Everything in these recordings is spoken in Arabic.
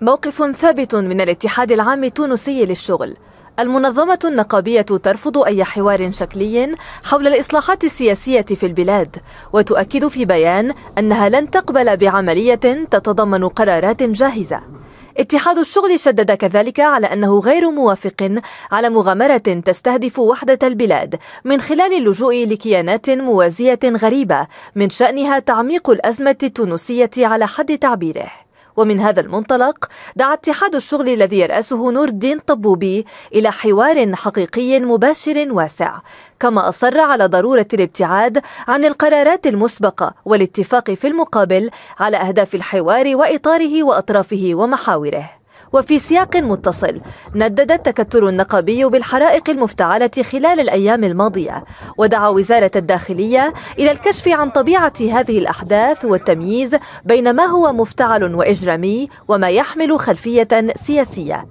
موقف ثابت من الاتحاد العام التونسي للشغل المنظمة النقابية ترفض أي حوار شكلي حول الإصلاحات السياسية في البلاد وتؤكد في بيان أنها لن تقبل بعملية تتضمن قرارات جاهزة اتحاد الشغل شدد كذلك على أنه غير موافق على مغامرة تستهدف وحدة البلاد من خلال اللجوء لكيانات موازية غريبة من شأنها تعميق الأزمة التونسية على حد تعبيره ومن هذا المنطلق دعا اتحاد الشغل الذي يرأسه نور الدين طبوبي إلى حوار حقيقي مباشر واسع كما أصر على ضرورة الابتعاد عن القرارات المسبقة والاتفاق في المقابل على أهداف الحوار وإطاره وأطرافه ومحاوره وفي سياق متصل ندد التكتل النقابي بالحرائق المفتعلة خلال الأيام الماضية ودعا وزارة الداخلية إلى الكشف عن طبيعة هذه الأحداث والتمييز بين ما هو مفتعل وإجرامي وما يحمل خلفية سياسية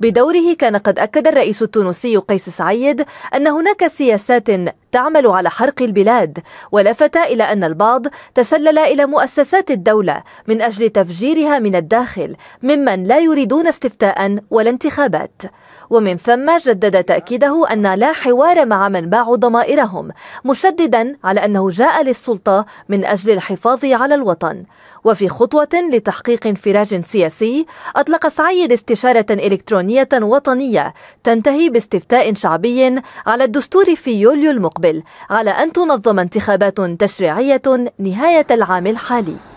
بدوره كان قد أكد الرئيس التونسي قيس سعيد أن هناك سياسات تعمل على حرق البلاد ولفت إلى أن البعض تسلل إلى مؤسسات الدولة من أجل تفجيرها من الداخل ممن لا يريدون استفتاء ولا انتخابات ومن ثم جدد تأكيده أن لا حوار مع من باعوا ضمائرهم مشددا على أنه جاء للسلطة من أجل الحفاظ على الوطن وفي خطوة لتحقيق انفراج سياسي أطلق سعيد استشارة إلكترونية وطنية تنتهي باستفتاء شعبي على الدستور في يوليو المقبل على أن تنظم انتخابات تشريعية نهاية العام الحالي